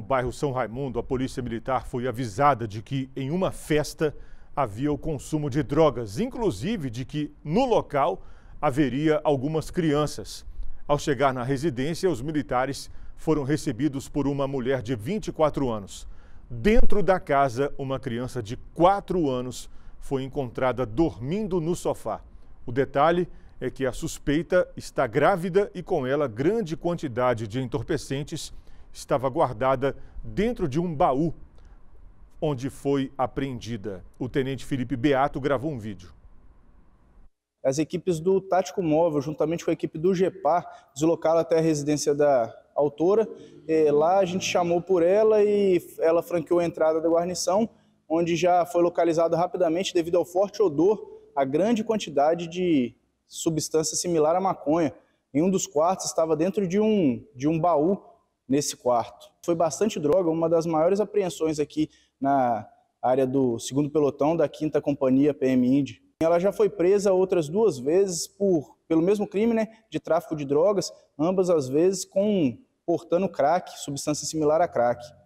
No bairro São Raimundo, a polícia militar foi avisada de que em uma festa havia o consumo de drogas, inclusive de que no local haveria algumas crianças. Ao chegar na residência, os militares foram recebidos por uma mulher de 24 anos. Dentro da casa, uma criança de 4 anos foi encontrada dormindo no sofá. O detalhe é que a suspeita está grávida e com ela grande quantidade de entorpecentes estava guardada dentro de um baú, onde foi apreendida. O tenente Felipe Beato gravou um vídeo. As equipes do Tático Móvel, juntamente com a equipe do GEPAR, deslocaram até a residência da autora. É, lá a gente chamou por ela e ela franqueou a entrada da guarnição, onde já foi localizado rapidamente, devido ao forte odor, a grande quantidade de substância similar à maconha. Em um dos quartos estava dentro de um, de um baú nesse quarto. Foi bastante droga, uma das maiores apreensões aqui na área do segundo pelotão da Quinta Companhia PM Indy. Ela já foi presa outras duas vezes por pelo mesmo crime, né, de tráfico de drogas, ambas as vezes com portando crack, substância similar a crack.